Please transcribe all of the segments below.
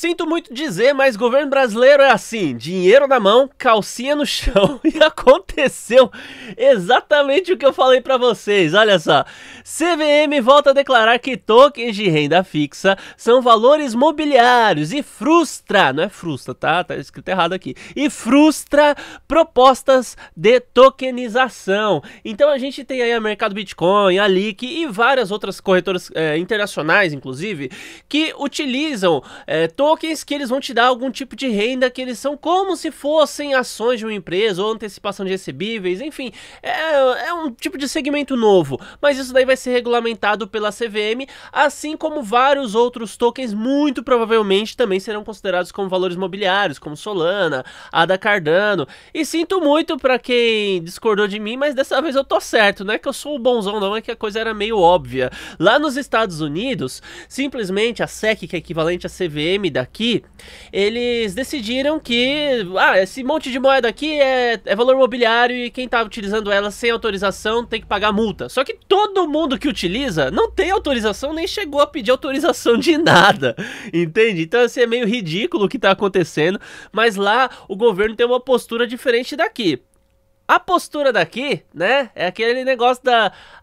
Sinto muito dizer, mas governo brasileiro é assim: dinheiro na mão, calcinha no chão. E aconteceu exatamente o que eu falei para vocês. Olha só. CVM volta a declarar que tokens de renda fixa são valores mobiliários e frustra, não é frustra, tá? Tá escrito errado aqui. E frustra propostas de tokenização. Então a gente tem aí o mercado Bitcoin, a Lick e várias outras corretoras eh, internacionais, inclusive, que utilizam é, eh, tokens tokens que eles vão te dar algum tipo de renda que eles são como se fossem ações de uma empresa ou antecipação de recebíveis, enfim, é, é um tipo de segmento novo, mas isso daí vai ser regulamentado pela CVM, assim como vários outros tokens muito provavelmente também serão considerados como valores mobiliários, como Solana, Ada Cardano, e sinto muito para quem discordou de mim, mas dessa vez eu tô certo, não é que eu sou o bonzão não, é que a coisa era meio óbvia. Lá nos Estados Unidos, simplesmente a SEC, que é equivalente à CVM da aqui, eles decidiram que ah, esse monte de moeda aqui é, é valor mobiliário e quem tá utilizando ela sem autorização tem que pagar multa. Só que todo mundo que utiliza não tem autorização nem chegou a pedir autorização de nada, entende? Então assim, é meio ridículo o que tá acontecendo, mas lá o governo tem uma postura diferente daqui. A postura daqui, né? É aquele negócio da. A,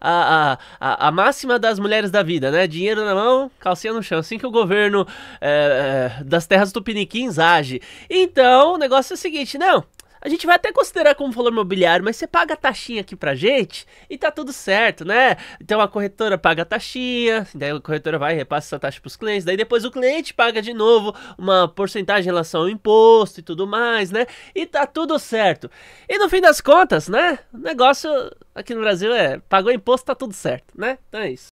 a, a, a, máxima das mulheres da vida, né? Dinheiro na mão, calcinha no chão. Assim que o governo é, das terras tupiniquins age. Então, o negócio é o seguinte: não, a gente vai até considerar como valor mobiliário, mas você paga a taxinha aqui pra gente e tá tudo certo, né? Então a corretora paga a taxinha, daí a corretora vai e repassa essa taxa pros clientes, daí depois o cliente paga de novo uma porcentagem em relação ao imposto e tudo mais, né? E tá tudo certo. E no fim das contas, né? O negócio aqui no Brasil é pagou imposto, tá tudo certo, né? Então é isso.